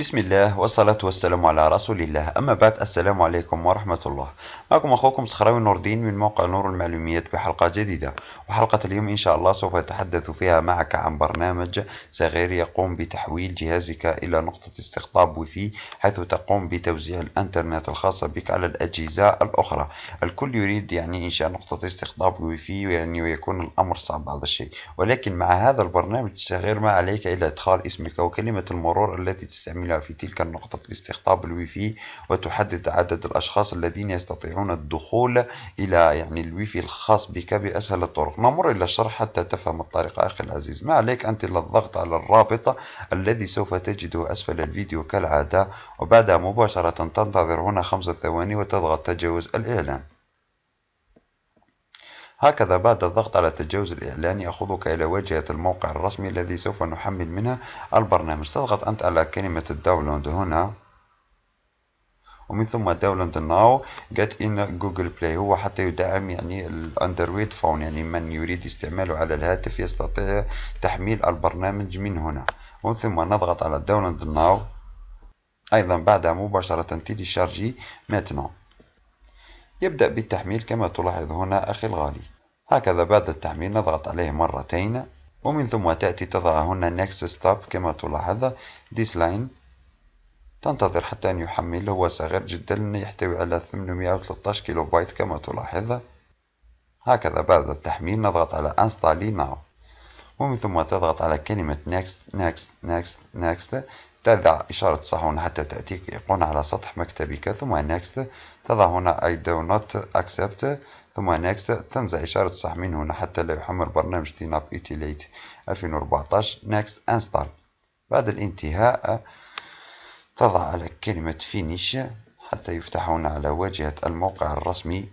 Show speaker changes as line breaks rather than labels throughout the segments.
بسم الله والصلاة والسلام على رسول الله أما بعد السلام عليكم ورحمة الله معكم أخوكم صخراوي نور الدين من موقع نور المعلوميات بحلقة جديدة وحلقة اليوم إن شاء الله سوف أتحدث فيها معك عن برنامج صغير يقوم بتحويل جهازك إلى نقطة استقطاب وفي حيث تقوم بتوزيع الإنترنت الخاصة بك على الأجهزة الأخرى الكل يريد يعني إنشاء نقطة استقطاب وفي يعني ويكون الأمر صعب بعض الشيء ولكن مع هذا البرنامج الصغير ما عليك إلا إدخال اسمك وكلمة المرور التي تستعملها الشاملة في تلك النقطة باستقطاب الوي في وتحدد عدد الأشخاص الذين يستطيعون الدخول إلى يعني الوي في الخاص بك بأسهل الطرق نمر إلى الشرح حتى تفهم الطريقة أخي العزيز ما عليك أنت إلا الضغط على الرابط الذي سوف تجده أسفل الفيديو كالعادة وبعدها مباشرة تنتظر هنا خمسة ثواني وتضغط تجاوز الإعلان هكذا بعد الضغط على تجاوز الإعلان يأخذك إلى واجهة الموقع الرسمي الذي سوف نحمل منه البرنامج تضغط أنت على كلمة الداونلود هنا ومن ثم داونلود ناو جت ان جوجل بلاي هو حتى يدعم يعني الاندرويد فون يعني من يريد استعماله على الهاتف يستطيع تحميل البرنامج من هنا ومن ثم نضغط على داونلود ناو ايضا بعدها مباشرة تيلي شارجي ماتنو يبدأ بالتحميل كما تلاحظ هنا أخي الغالي هكذا بعد التحميل نضغط عليه مرتين ومن ثم تأتي تضع هنا next stop كما تلاحظ this line تنتظر حتى أن يحمل هو صغير جدا يحتوي على 813 كيلو بايت كما تلاحظ هكذا بعد التحميل نضغط على install now ومن ثم تضغط على كلمة next next next next تدع إشارة صحون حتى تأتيك أيقونة على سطح مكتبك ثم next تضع هنا I do not accept ثم next تنزع إشارة صح من هنا حتى لا يحمل برنامج TNAP utility 2014 next install بعد الانتهاء تضع على كلمة finish حتى يفتح هنا على واجهة الموقع الرسمي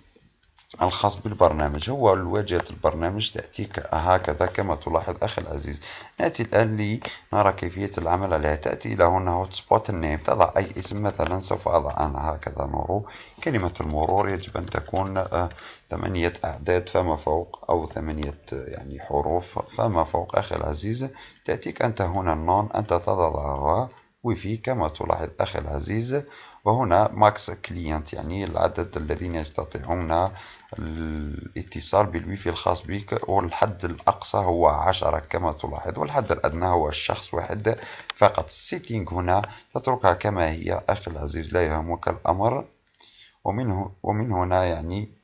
الخاص بالبرنامج هو الواجهة البرنامج تأتيك هكذا كما تلاحظ أخي العزيز نأتي الآن لنرى كيفية العمل عليها تأتي إلى هنا هوت سبوت النيم تضع أي اسم مثلا سوف أضع أنا هكذا نورو كلمة المرور يجب أن تكون آه، ثمانية أعداد فما فوق أو ثمانية يعني حروف فما فوق أخي العزيز تأتيك أنت هنا النون أنت تضعها وفي كما تلاحظ أخي العزيز وهنا ماكس كليانت يعني العدد الذين يستطيعون الاتصال بالويفي الخاص بك والحد الأقصى هو عشرة كما تلاحظ والحد الأدنى هو الشخص واحد فقط السيتينج هنا تتركها كما هي أخي العزيز لا يهمك الأمر ومن, ومن هنا يعني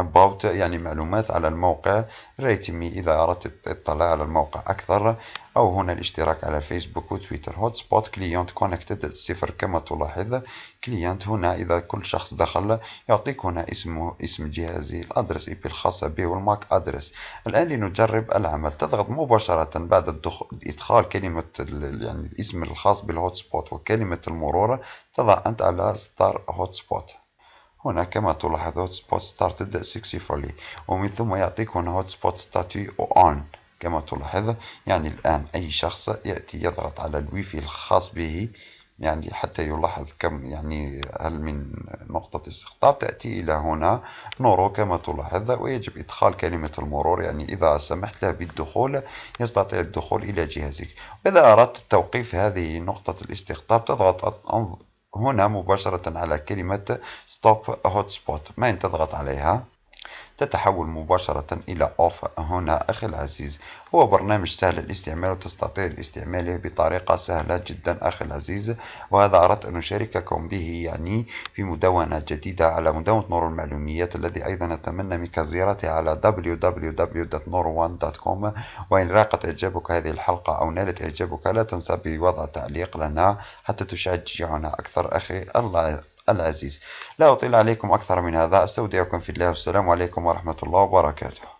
about يعني معلومات على الموقع ريتمي إذا أردت الاطلاع على الموقع أكثر أو هنا الاشتراك على فيسبوك وتويتر هوت سبوت كليونت كونكتد الصفر كما تلاحظ كليونت هنا إذا كل شخص دخل يعطيك هنا اسمه اسم جهازي الأدرس إي بي الخاصة به والماك أدرس الآن لنجرب العمل تضغط مباشرة بعد الدخول إدخال كلمة يعني الاسم الخاص بالهوت سبوت وكلمة المرور تضع أنت على ستار هوت سبوت هنا كما تلاحظ هوت سبوت ستارتد سكسيفولي ومن ثم يعطيك هنا هوت سبوت او اون كما تلاحظ يعني الآن أي شخص يأتي يضغط على الوي في الخاص به يعني حتى يلاحظ كم يعني هل من نقطة استقطاب تأتي إلى هنا نورو كما تلاحظ ويجب إدخال كلمة المرور يعني إذا سمحت له بالدخول يستطيع الدخول إلى جهازك وإذا أردت توقيف هذه نقطة الاستقطاب تضغط هنا مباشرة على كلمة stop hotspot ما تضغط عليها تتحول مباشرة إلى أوف هنا أخي العزيز هو برنامج سهل الاستعمال وتستطيع الاستعمال بطريقة سهلة جدا أخي العزيز وهذا أردت أن أشارككم به يعني في مدونة جديدة على مدونة نور المعلوميات الذي أيضا أتمنى منك زيارته على www.nor1.com وإن راقت إعجابك هذه الحلقة أو نالت إعجابك لا تنسى بوضع تعليق لنا حتى تشجعنا أكثر أخي الله العزيز لا أطيل عليكم أكثر من هذا أستودعكم في الله والسلام عليكم ورحمة الله وبركاته